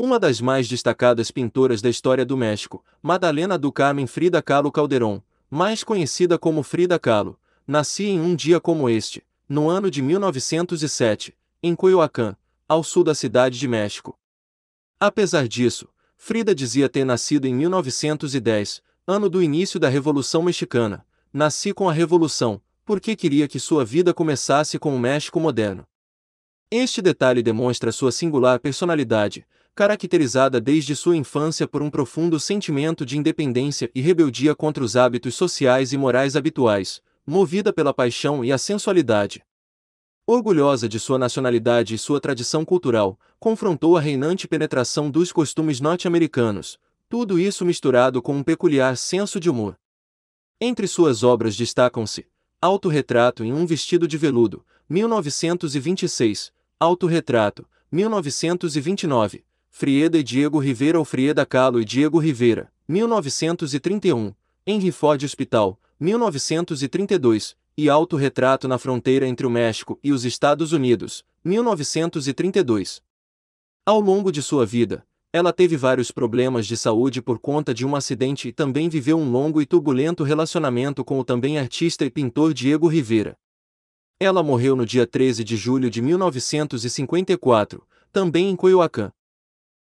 Uma das mais destacadas pintoras da história do México, Madalena do Carmen Frida Kahlo Calderón, mais conhecida como Frida Kahlo, nascia em um dia como este, no ano de 1907, em Coyoacán, ao sul da cidade de México. Apesar disso, Frida dizia ter nascido em 1910, ano do início da Revolução Mexicana. Nasci com a Revolução, porque queria que sua vida começasse com o México moderno. Este detalhe demonstra sua singular personalidade, caracterizada desde sua infância por um profundo sentimento de independência e rebeldia contra os hábitos sociais e morais habituais, movida pela paixão e a sensualidade. Orgulhosa de sua nacionalidade e sua tradição cultural, confrontou a reinante penetração dos costumes norte-americanos, tudo isso misturado com um peculiar senso de humor. Entre suas obras destacam-se Autorretrato em um Vestido de Veludo, 1926, Autorretrato, 1929. Frieda e Diego Rivera ou Frieda Kahlo e Diego Rivera, 1931. Henry Ford Hospital, 1932. E Autorretrato na Fronteira entre o México e os Estados Unidos, 1932. Ao longo de sua vida, ela teve vários problemas de saúde por conta de um acidente e também viveu um longo e turbulento relacionamento com o também artista e pintor Diego Rivera. Ela morreu no dia 13 de julho de 1954, também em Coyoacán.